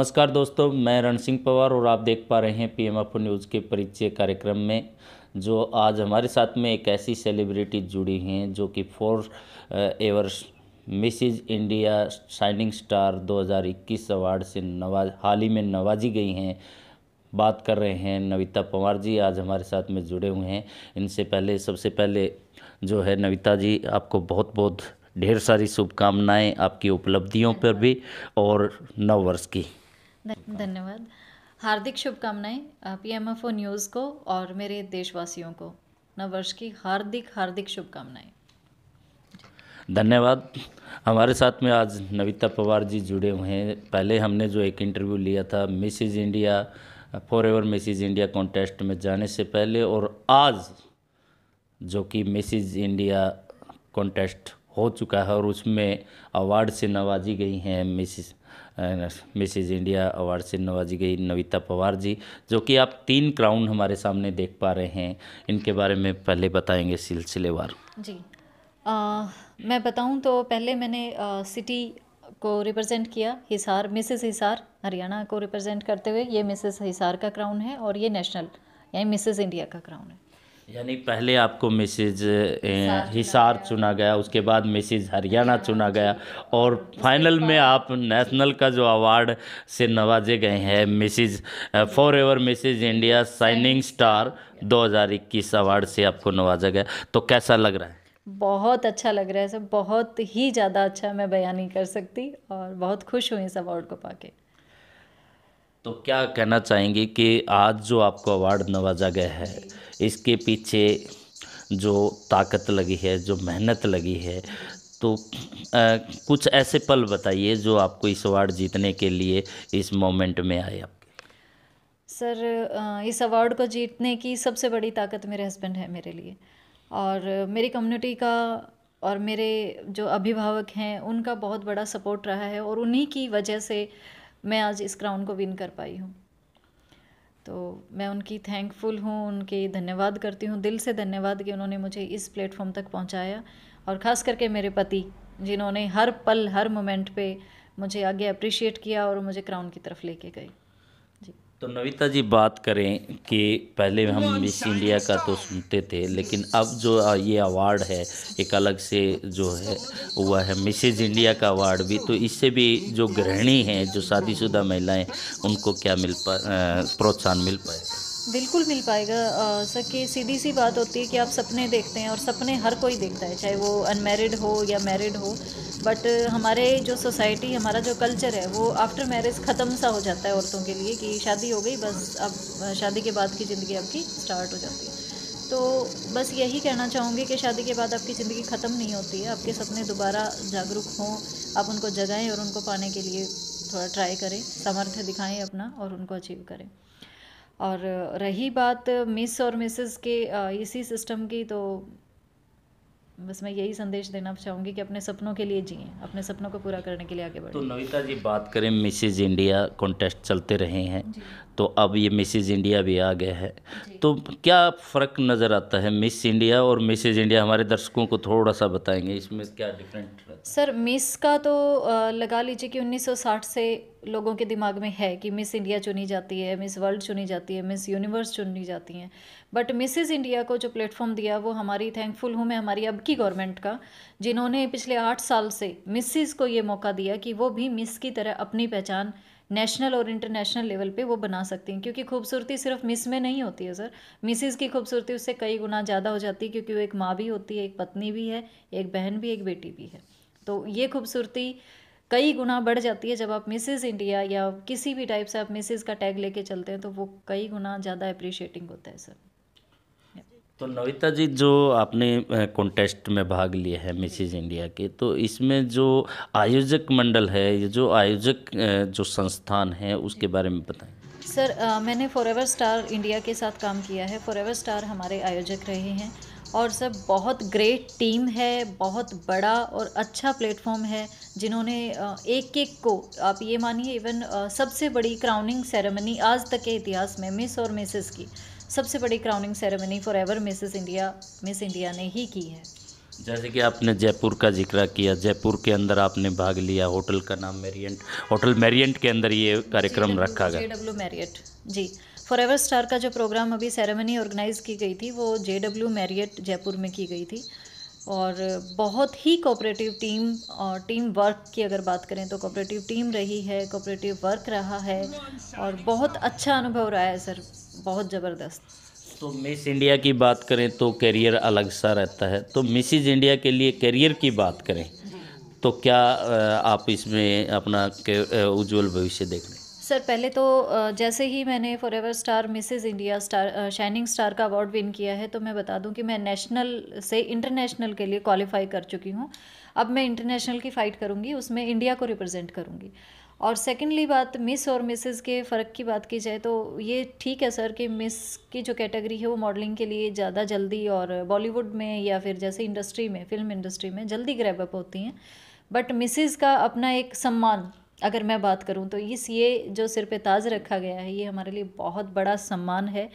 नमस्कार दोस्तों मैं रण सिंह पवार और आप देख पा रहे हैं पी एम न्यूज़ के परिचय कार्यक्रम में जो आज हमारे साथ में एक ऐसी सेलिब्रिटी जुड़ी हैं जो कि forever Mrs India shining star 2021 award से नवाज हाल ही में नवाजी गई हैं बात कर रहे हैं नविता पंवार जी आज हमारे साथ में जुड़े हुए हैं इनसे पहले सबसे पहले जो है नविता जी आपको बहुत बहुत ढेर सारी शुभकामनाएं आपकी उपलब्धियों पर भी और नव वर्ष की धन्यवाद हार्दिक शुभकामनाएं P M F O news को और मेरे देशवासियों को नववर्ष की हार्दिक हार्दिक शुभकामनाएं धन्यवाद हमारे साथ में आज नविता पवार जी जुड़े हुए हैं पहले हमने जो एक इंटरव्यू लिया था Mrs India forever Mrs India contest में जाने से पहले और आज जो कि मिसिज इंडिया कॉन्टेस्ट हो चुका है और उसमें अवार्ड से नवाजी गई हैं मिसिस मिसिज इंडिया अवार्ड से नवाजी गई नविता पवार जी जो कि आप तीन क्राउन हमारे सामने देख पा रहे हैं इनके बारे में पहले बताएंगे सिलसिलेवार जी आ, मैं बताऊं तो पहले मैंने आ, सिटी को रिप्रेजेंट किया हिसार मिसेस हिसार हरियाणा को रिप्रेजेंट करते हुए ये मिसेस हिसार का क्राउन है और ये नेशनल यानी मिसेस इंडिया का क्राउन है यानी पहले आपको मिसेज हिसार चुना गया उसके बाद मिसेज हरियाणा चुना गया और फाइनल में आप नेशनल का जो अवार्ड से नवाजे गए हैं Mrs forever Mrs India shining star 2021 award से आपको नवाजा गया तो कैसा लग रहा है बहुत अच्छा लग रहा है सर बहुत ही ज़्यादा अच्छा मैं बयान नहीं कर सकती और बहुत खुश हूँ इस अवार्ड को पाके तो क्या कहना चाहेंगे कि आज जो आपको अवार्ड नवाजा गया है इसके पीछे जो ताकत लगी है जो मेहनत लगी है तो आ, कुछ ऐसे पल बताइए जो आपको इस अवार्ड जीतने के लिए इस मोमेंट में आए आपके सर इस अवार्ड को जीतने की सबसे बड़ी ताकत मेरे हस्बैंड है मेरे लिए और मेरी कम्युनिटी का और मेरे जो अभिभावक हैं उनका बहुत बड़ा सपोर्ट रहा है और उन्हीं की वजह से मैं आज इस क्राउन को विन कर पाई हूँ तो मैं उनकी थैंकफुल हूँ उनके धन्यवाद करती हूँ दिल से धन्यवाद कि उन्होंने मुझे इस प्लेटफॉर्म तक पहुँचाया और ख़ास करके मेरे पति जिन्होंने हर पल हर मोमेंट पे मुझे आगे अप्रिशिएट किया और मुझे क्राउन की तरफ लेके गए तो नविता जी बात करें कि पहले हम मिस इंडिया का तो सुनते थे लेकिन अब जो ये अवार्ड है एक अलग से जो है हुआ है मिसेज इंडिया का अवार्ड भी तो इससे भी जो गृहिणी हैं जो शादीशुदा महिलाएं उनको क्या मिल पा प्रोत्साहन मिल पाएगा बिल्कुल मिल पाएगा सर कि सीधी सी बात होती है कि आप सपने देखते हैं और सपने हर कोई देखता है चाहे वो अनमेरिड हो या मैरिड हो बट हमारे जो सोसाइटी हमारा जो कल्चर है वो आफ्टर मैरिज ख़त्म सा हो जाता है औरतों के लिए कि शादी हो गई बस अब शादी के बाद की ज़िंदगी आपकी स्टार्ट हो जाती है तो बस यही कहना चाहूँगी कि शादी के बाद आपकी ज़िंदगी ख़त्म नहीं होती है आपके सपने दोबारा जागरूक हों आप उनको जगाएँ और उनको पाने के लिए थोड़ा ट्राई करें सामर्थ्य दिखाएं अपना और उनको अचीव करें और रही बात मिस और मिसेस के इसी सिस्टम की तो बस मैं यही संदेश देना चाहूँगी कि अपने सपनों के लिए जिए अपने सपनों को पूरा करने के लिए आगे तो बढ़ें तो नविता जी बात करें मिसेज इंडिया कॉन्टेस्ट चलते रहे हैं तो अब ये मिसेज इंडिया भी आ गया है तो क्या फ़र्क नज़र आता है मिस इंडिया और मिसेज इंडिया हमारे दर्शकों को थोड़ा सा बताएंगे इसमें क्या डिफरेंट सर मिस का तो लगा लीजिए कि 1960 से लोगों के दिमाग में है कि मिस इंडिया चुनी जाती है मिस वर्ल्ड चुनी जाती है मिस यूनिवर्स चुनी जाती हैं बट मिसेज इंडिया को जो प्लेटफॉर्म दिया वो हमारी थैंकफुल हूँ मैं हमारी अब की गवर्नमेंट का जिन्होंने पिछले आठ साल से मिसिस को ये मौका दिया कि वो भी मिस की तरह अपनी पहचान नेशनल और इंटरनेशनल लेवल पे वो बना सकती हैं क्योंकि खूबसूरती सिर्फ मिस में नहीं होती है सर मिसिस की खूबसूरती उससे कई गुना ज़्यादा हो जाती है क्योंकि वो एक माँ भी होती है एक पत्नी भी है एक बहन भी एक बेटी भी है तो ये खूबसूरती कई गुना बढ़ जाती है जब आप मिसेज इंडिया या किसी भी टाइप से आप मिसेज का टैग लेके चलते हैं तो वो कई गुना ज़्यादा अप्रिशिएटिंग होता है सर तो नविता जी जो आपने कॉन्टेस्ट में भाग लिया है मिसेज इंडिया के तो इसमें जो आयोजक मंडल है ये जो आयोजक जो संस्थान है उसके बारे में बताएं सर आ, मैंने एवर स्टार इंडिया के साथ काम किया है एवर स्टार हमारे आयोजक रहे हैं और सब बहुत ग्रेट टीम है बहुत बड़ा और अच्छा प्लेटफॉर्म है जिन्होंने एक एक को आप ये मानिए इवन सबसे बड़ी क्राउनिंग सेरेमनी आज तक के इतिहास में मिस और मिसेस की सबसे बड़ी crowning ceremony forever Mrs India miss India ने ही की है जैसे कि आपने जयपुर का जिक्र किया जयपुर के अंदर आपने भाग लिया होटल का नाम मेरियंट होटल मेरियंट के अंदर ये कार्यक्रम रखा गया डब्ल्यू मेरियट जी एवर स्टार का जो प्रोग्राम अभी सेरेमनी ऑर्गेनाइज़ की गई थी वो जे डब्ल्यू मैरियट जयपुर में की गई थी और बहुत ही कोऑपरेटिव टीम और टीम वर्क की अगर बात करें तो कोऑपरेटिव टीम रही है कोऑपरेटिव वर्क रहा है और बहुत अच्छा अनुभव रहा है सर बहुत ज़बरदस्त तो मिस इंडिया की बात करें तो करियर अलग सा रहता है तो मिसिज इंडिया के लिए करियर की बात करें तो क्या आप इसमें अपना उज्जवल भविष्य देख रहे हैं सर पहले तो जैसे ही मैंने forever star Mrs India star shining star का अवार्ड विन किया है तो मैं बता दूं कि मैं नेशनल से इंटरनेशनल के लिए क्वालिफाई कर चुकी हूं अब मैं इंटरनेशनल की फ़ाइट करूंगी उसमें इंडिया को रिप्रेजेंट करूंगी और सेकेंडली बात मिस और मिसेज़ के फ़र्क की बात की जाए तो ये ठीक है सर कि मिस की जो कैटेगरी है वो मॉडलिंग के लिए ज़्यादा जल्दी और बॉलीवुड में या फिर जैसे इंडस्ट्री में फिल्म इंडस्ट्री में जल्दी ग्रैपअप होती हैं बट मिसेज़ का अपना एक सम्मान अगर मैं बात करूँ तो इस ये जो सिर पे ताज रखा गया है ये हमारे लिए बहुत बड़ा सम्मान है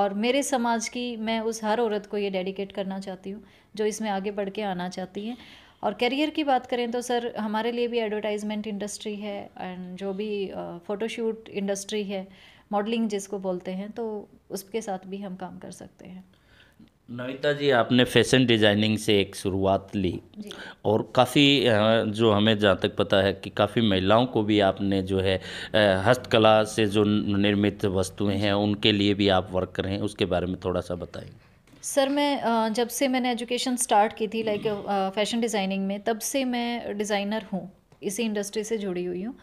और मेरे समाज की मैं उस हर औरत को ये डेडिकेट करना चाहती हूँ जो इसमें आगे बढ़ के आना चाहती हैं और करियर की बात करें तो सर हमारे लिए भी एडवर्टाइजमेंट इंडस्ट्री है एंड जो भी फ़ोटोशूट इंडस्ट्री है मॉडलिंग जिसको बोलते हैं तो उसके साथ भी हम काम कर सकते हैं नविता जी आपने फैशन डिज़ाइनिंग से एक शुरुआत ली और काफ़ी जो हमें जहाँ तक पता है कि काफ़ी महिलाओं को भी आपने जो है हस्तकला से जो निर्मित वस्तुएं हैं उनके लिए भी आप वर्क कर रहे हैं उसके बारे में थोड़ा सा बताएं सर मैं जब से मैंने एजुकेशन स्टार्ट की थी लाइक फैशन डिज़ाइनिंग में तब से मैं डिज़ाइनर हूँ इसी इंडस्ट्री से जुड़ी हुई हूँ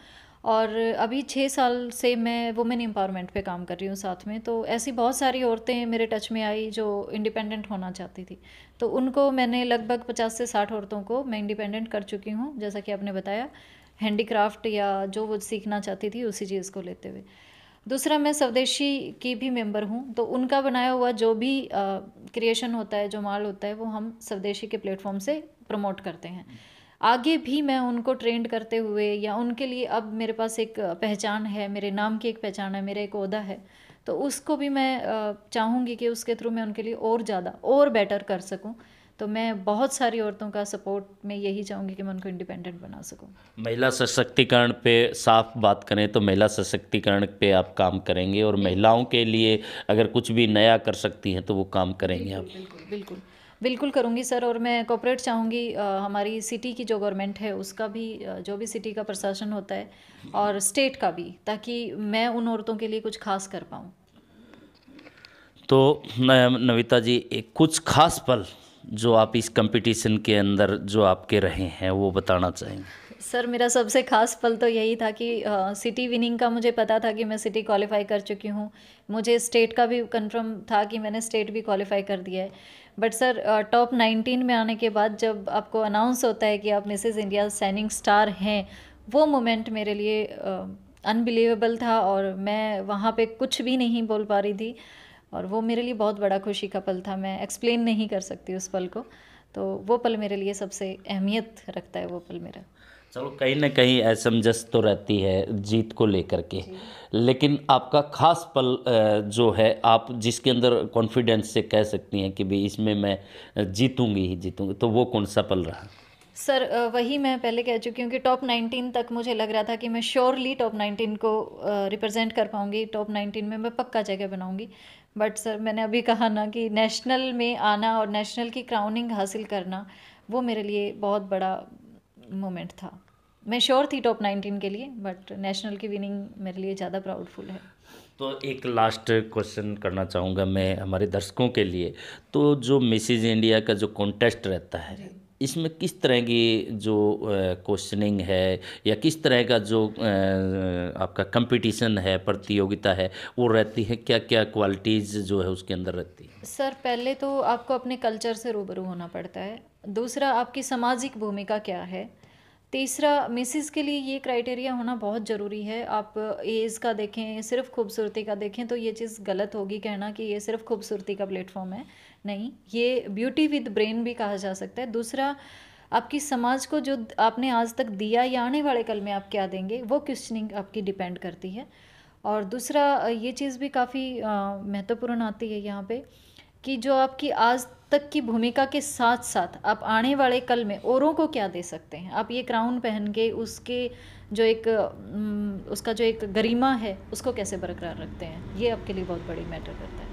और अभी छः साल से मैं वुमेन एम्पावरमेंट पे काम कर रही हूँ साथ में तो ऐसी बहुत सारी औरतें मेरे टच में आई जो इंडिपेंडेंट होना चाहती थी तो उनको मैंने लगभग पचास से साठ औरतों को मैं इंडिपेंडेंट कर चुकी हूँ जैसा कि आपने बताया हैंडीक्राफ्ट या जो वो सीखना चाहती थी उसी चीज़ को लेते हुए दूसरा मैं स्वदेशी की भी मेंबर हूँ तो उनका बनाया हुआ जो भी क्रिएशन होता है जो माल होता है वो हम स्वदेशी के प्लेटफॉर्म से प्रमोट करते हैं आगे भी मैं उनको ट्रेंड करते हुए या उनके लिए अब मेरे पास एक पहचान है मेरे नाम की एक पहचान है मेरा एक अहदा है तो उसको भी मैं चाहूँगी कि उसके थ्रू मैं उनके लिए और ज़्यादा और बेटर कर सकूँ तो मैं बहुत सारी औरतों का सपोर्ट मैं यही चाहूँगी कि मैं उनको इंडिपेंडेंट बना सकूँ महिला सशक्तिकरण पे साफ बात करें तो महिला सशक्तिकरण पे आप काम करेंगे और महिलाओं के लिए अगर कुछ भी नया कर सकती हैं तो वो काम करेंगे बिल्कुल, आप बिल्कुल बिल्कुल बिल्कुल करूँगी सर और मैं कॉपरेट चाहूँगी हमारी सिटी की जो गवर्नमेंट है उसका भी जो भी सिटी का प्रशासन होता है और स्टेट का भी ताकि मैं उन औरतों के लिए कुछ खास कर पाऊँ तो नविता जी एक कुछ खास पल जो आप इस कंपटीशन के अंदर जो आपके रहे हैं वो बताना चाहेंगे सर मेरा सबसे खास पल तो यही था कि आ, सिटी विनिंग का मुझे पता था कि मैं सिटी क्वालिफाई कर चुकी हूँ मुझे स्टेट का भी कंफर्म था कि मैंने स्टेट भी क्वालिफाई कर दिया है बट सर टॉप नाइनटीन में आने के बाद जब आपको अनाउंस होता है कि आप मिसेज इंडिया शाइनिंग स्टार हैं वो मोमेंट मेरे लिए अनबिलीवेबल uh, था और मैं वहाँ पे कुछ भी नहीं बोल पा रही थी और वो मेरे लिए बहुत बड़ा खुशी का पल था मैं एक्सप्लेन नहीं कर सकती उस पल को तो वो पल मेरे लिए सबसे अहमियत रखता है वो पल मेरा चलो कहीं ना कहीं असमंजस तो रहती है जीत को लेकर के लेकिन आपका खास पल जो है आप जिसके अंदर कॉन्फिडेंस से कह सकती हैं कि भाई इसमें मैं जीतूंगी ही जीतूंगी तो वो कौन सा पल रहा सर वही मैं पहले कह चुकी हूँ कि टॉप 19 तक मुझे लग रहा था कि मैं श्योरली टॉप 19 को रिप्रेजेंट कर पाऊँगी टॉप 19 में मैं पक्का जगह बनाऊँगी बट सर मैंने अभी कहा ना कि नेशनल में आना और नेशनल की क्राउनिंग हासिल करना वो मेरे लिए बहुत बड़ा मोमेंट था मैं श्योर थी टॉप नाइनटीन के लिए बट नेशनल की विनिंग मेरे लिए ज़्यादा प्राउडफुल है तो एक लास्ट क्वेश्चन करना चाहूँगा मैं हमारे दर्शकों के लिए तो जो मिसिज इंडिया का जो कॉन्टेस्ट रहता है इसमें किस तरह की जो क्वेश्चनिंग है या किस तरह का जो आपका कंपटीशन है प्रतियोगिता है वो रहती है क्या क्या क्वालिटीज़ जो है उसके अंदर रहती है सर पहले तो आपको अपने कल्चर से रूबरू होना पड़ता है दूसरा आपकी सामाजिक भूमिका क्या है तीसरा मिसिस के लिए ये क्राइटेरिया होना बहुत ज़रूरी है आप एज़ का देखें सिर्फ खूबसूरती का देखें तो ये चीज़ गलत होगी कहना कि ये सिर्फ खूबसूरती का प्लेटफॉर्म है नहीं ये ब्यूटी विद ब्रेन भी कहा जा सकता है दूसरा आपकी समाज को जो आपने आज तक दिया या आने वाले कल में आप क्या देंगे वो क्वेश्चनिंग आपकी डिपेंड करती है और दूसरा ये चीज़ भी काफ़ी महत्वपूर्ण आती है यहाँ पर कि जो आपकी आज तक की भूमिका के साथ साथ आप आने वाले कल में औरों को क्या दे सकते हैं आप ये क्राउन पहन के उसके जो एक उसका जो एक गरिमा है उसको कैसे बरकरार रखते हैं ये आपके लिए बहुत बड़ी मैटर करता है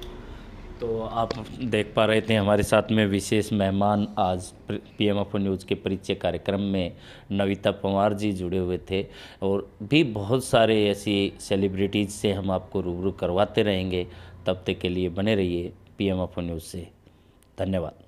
तो आप देख पा रहे थे हमारे साथ में विशेष मेहमान आज पी एम एफ न्यूज़ के परिचय कार्यक्रम में नविता पंवार जी जुड़े हुए थे और भी बहुत सारे ऐसी सेलिब्रिटीज़ से हम आपको रूबरू करवाते रहेंगे तब तक के लिए बने रहिए पी एम अफो न्यूज़ से धन्यवाद